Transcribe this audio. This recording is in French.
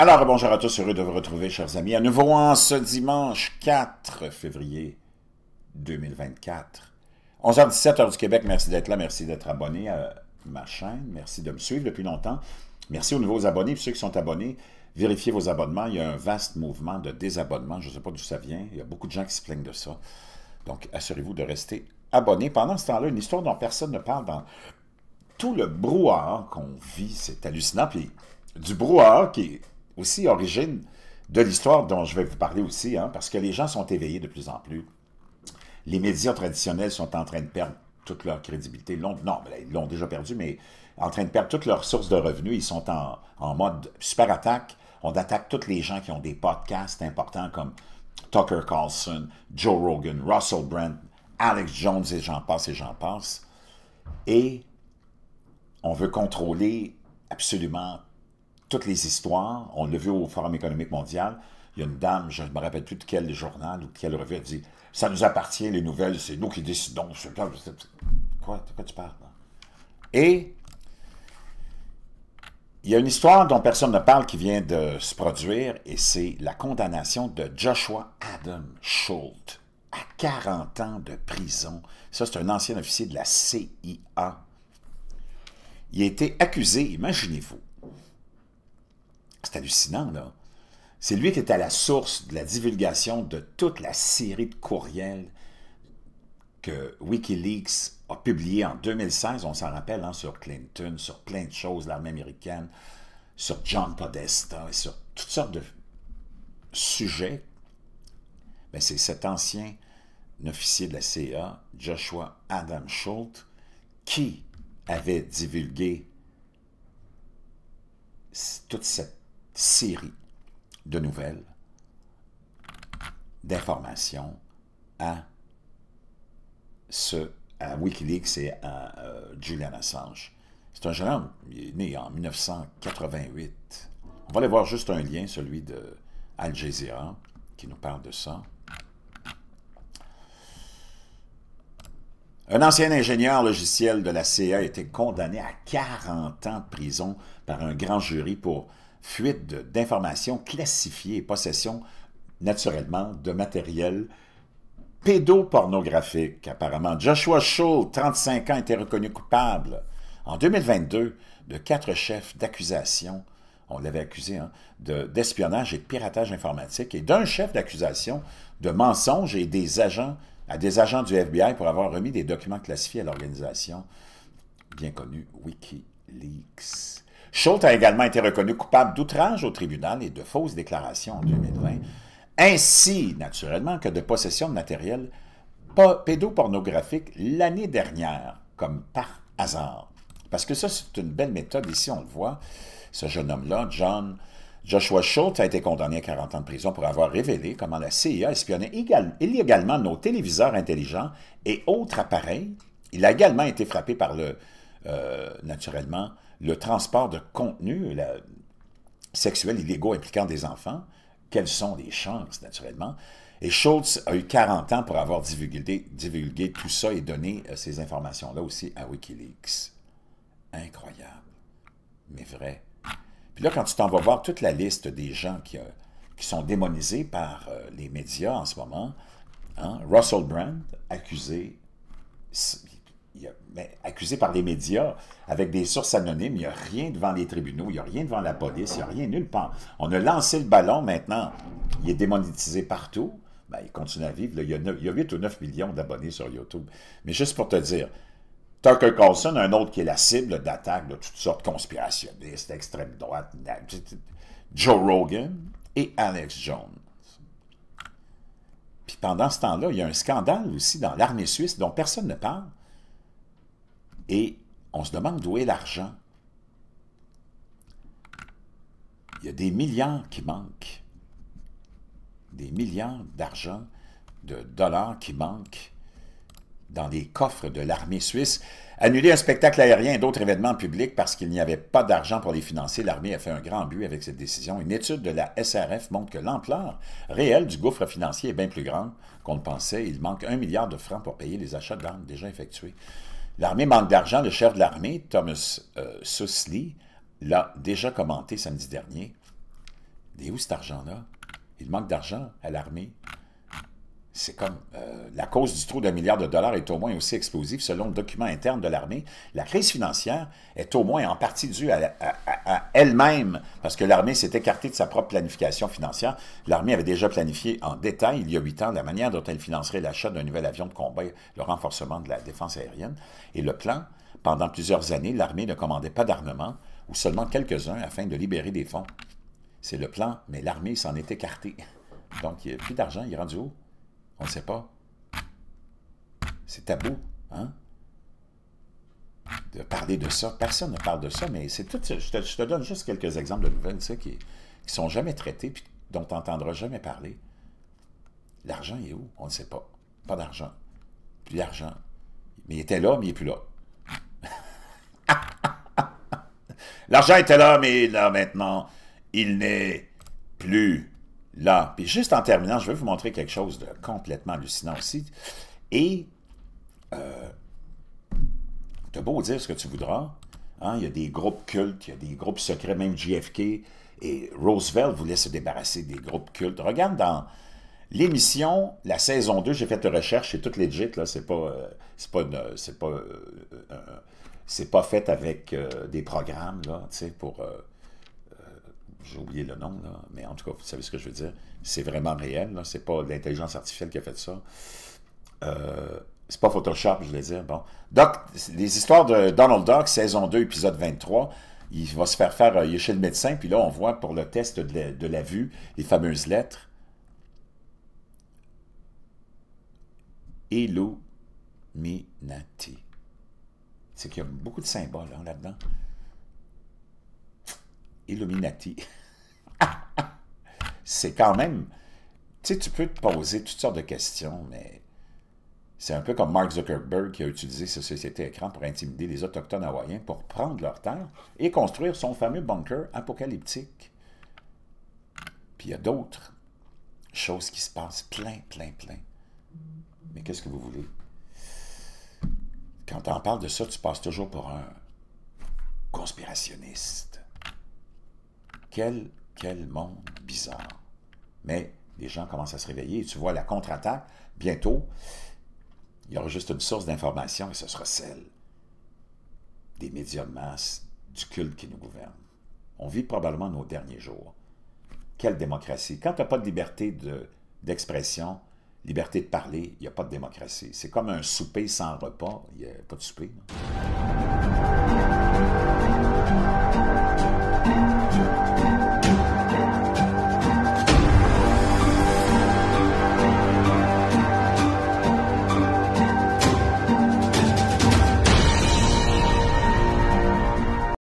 Alors, bonjour à tous, heureux de vous retrouver, chers amis, à nouveau en ce dimanche 4 février 2024. 11h17, heure du Québec, merci d'être là, merci d'être abonné à ma chaîne, merci de me suivre depuis longtemps. Merci aux nouveaux abonnés, puis ceux qui sont abonnés, vérifiez vos abonnements. Il y a un vaste mouvement de désabonnement, je ne sais pas d'où ça vient, il y a beaucoup de gens qui se plaignent de ça. Donc, assurez-vous de rester abonné. Pendant ce temps-là, une histoire dont personne ne parle dans tout le brouhaha qu'on vit, c'est hallucinant, puis du brouhaha qui est aussi origine de l'histoire dont je vais vous parler aussi, hein, parce que les gens sont éveillés de plus en plus. Les médias traditionnels sont en train de perdre toute leur crédibilité. non, ben, ils l'ont déjà perdu, mais en train de perdre toutes leurs sources de revenus. Ils sont en, en mode super attaque. On attaque tous les gens qui ont des podcasts importants comme Tucker Carlson, Joe Rogan, Russell Brand, Alex Jones et j'en passe et j'en passe. Et on veut contrôler absolument toutes les histoires. On l'a vu au Forum économique mondial. Il y a une dame, je ne me rappelle plus de quel journal ou de quelle revue, elle dit Ça nous appartient, les nouvelles, c'est nous qui décidons. Quoi, de quoi tu parles Et il y a une histoire dont personne ne parle qui vient de se produire et c'est la condamnation de Joshua Adam Schultz à 40 ans de prison. Ça, c'est un ancien officier de la CIA. Il a été accusé, imaginez-vous, c'est hallucinant, là. C'est lui qui est à la source de la divulgation de toute la série de courriels que Wikileaks a publié en 2016, on s'en rappelle, hein, sur Clinton, sur plein de choses, l'armée américaine, sur John Podesta, et sur toutes sortes de sujets. Mais ben, c'est cet ancien officier de la CIA, Joshua Adam Schultz, qui avait divulgué toute cette série de nouvelles, d'informations à ce à Wikileaks et à euh, Julian Assange. C'est un jeune homme, il est né en 1988. On va aller voir juste un lien, celui de Al Jazeera, qui nous parle de ça. Un ancien ingénieur logiciel de la CIA a été condamné à 40 ans de prison par un grand jury pour fuite d'informations classifiées et possession, naturellement, de matériel pédopornographique. Apparemment, Joshua Schultz, 35 ans, était reconnu coupable en 2022 de quatre chefs d'accusation, on l'avait accusé, hein, d'espionnage et de piratage informatique, et d'un chef d'accusation de mensonge et des agents, à des agents du FBI pour avoir remis des documents classifiés à l'organisation bien connue Wikileaks. Schultz a également été reconnu coupable d'outrage au tribunal et de fausses déclarations en 2020, ainsi naturellement que de possession de matériel pédopornographique l'année dernière, comme par hasard. Parce que ça, c'est une belle méthode, ici on le voit, ce jeune homme-là, John Joshua Schultz a été condamné à 40 ans de prison pour avoir révélé comment la CIA espionnait illégalement nos téléviseurs intelligents et autres appareils. Il a également été frappé par le, euh, naturellement, le transport de contenu sexuel illégaux impliquant des enfants, quelles sont les chances, naturellement? Et Schultz a eu 40 ans pour avoir divulgué, tout ça et donné euh, ces informations-là aussi à Wikileaks. Incroyable, mais vrai. Puis là, quand tu t'en vas voir toute la liste des gens qui, euh, qui sont démonisés par euh, les médias en ce moment, hein, Russell Brand, accusé, il y a, mais accusé par les médias avec des sources anonymes. Il n'y a rien devant les tribunaux, il n'y a rien devant la police, il n'y a rien nulle part. On a lancé le ballon maintenant. Il est démonétisé partout. Ben, il continue à vivre. il, y a 8 ou 9 millions d'abonnés sur YouTube. Mais juste pour te dire, Tucker Carlson, un autre qui est la cible d'attaques de toutes sortes de conspirationnistes, extrême droite, Joe Rogan et Alex Jones. Puis pendant ce temps-là, il y a un scandale aussi dans l'armée suisse dont personne ne parle. Et on se demande d'où est l'argent. Il y a des milliards qui manquent. Des milliards d'argent, de dollars qui manquent dans des coffres de l'armée suisse. Annuler un spectacle aérien et d'autres événements publics parce qu'il n'y avait pas d'argent pour les financer, l'armée a fait un grand but avec cette décision. Une étude de la SRF montre que l'ampleur réelle du gouffre financier est bien plus grande qu'on ne pensait. Il manque un milliard de francs pour payer les achats d'armes déjà effectués. L'armée manque d'argent. Le chef de l'armée, Thomas euh, Sussley, l'a déjà commenté samedi dernier. où cet argent-là? Il manque d'argent à l'armée c'est comme euh, la cause du trou d'un milliard de dollars est au moins aussi explosive selon le document interne de l'armée. La crise financière est au moins en partie due à, elle-même parce que l'armée s'est écartée de sa propre planification financière. L'armée avait déjà planifié en détail il y a huit ans la manière dont elle financerait l'achat d'un nouvel avion de combat, le renforcement de la défense aérienne. Et le plan, pendant plusieurs années, l'armée ne commandait pas d'armement ou seulement quelques-uns afin de libérer des fonds. C'est le plan, mais l'armée s'en est écartée. Donc, il n'y a plus d'argent, il est rendu haut. On ne sait pas. C'est tabou, hein? De parler de ça. Personne ne parle de ça, mais c'est tout. Je te, je te, donne juste quelques exemples de nouvelles sais, qui ne sont jamais traitées puis dont tu n'entendras jamais parler. L'argent est où? On ne sait pas. Pas d'argent. Plus d'argent. Mais il était là, mais il n'est plus là. L'argent était là, mais là maintenant, il n'est plus Là, puis juste en terminant, je vais vous montrer quelque chose de complètement hallucinant aussi. Et, euh, t'as beau dire ce que tu voudras, hein, il y a des groupes cultes, il y a des groupes secrets, même JFK, et Roosevelt voulait se débarrasser des groupes cultes. Regarde dans l'émission, la saison 2, j'ai fait une recherche, c'est tout legit, là, c'est pas, euh, c'est pas, euh, c'est pas, euh, c'est pas fait avec des programmes, là, tu sais, pour j'ai oublié le nom, mais en tout cas, vous savez ce que je veux dire. C'est vraiment réel, c'est pas l'intelligence artificielle qui a fait ça. Euh, c'est pas Photoshop, je voulais dire. Bon. les histoires de Donald Duck, saison 2, épisode 23, il va se faire faire, euh, il chez le médecin, puis là, on voit pour le test de la, vue, les fameuses lettres. Illuminati. C'est qu'il y a beaucoup de symboles hein, là-dedans. Illuminati. c'est quand même... Tu sais, tu peux te poser toutes sortes de questions, mais c'est un peu comme Mark Zuckerberg qui a utilisé sa société écran pour intimider les Autochtones hawaïens pour prendre leur temps et construire son fameux bunker apocalyptique. Puis il y a d'autres choses qui se passent, plein, plein, plein. Mais qu'est-ce que vous voulez? Quand on parle de ça, tu passes toujours pour un conspirationniste. Quel quel monde bizarre. Mais les gens commencent à se réveiller et tu vois la contre-attaque. Bientôt, il y aura juste une source d'information et ce sera celle des médias de masse, du culte qui nous gouverne. On vit probablement nos derniers jours. Quelle démocratie! Quand tu n'as pas de liberté d'expression, liberté de parler, il n'y a pas de démocratie. C'est comme un souper sans repas. Il n'y a pas de souper.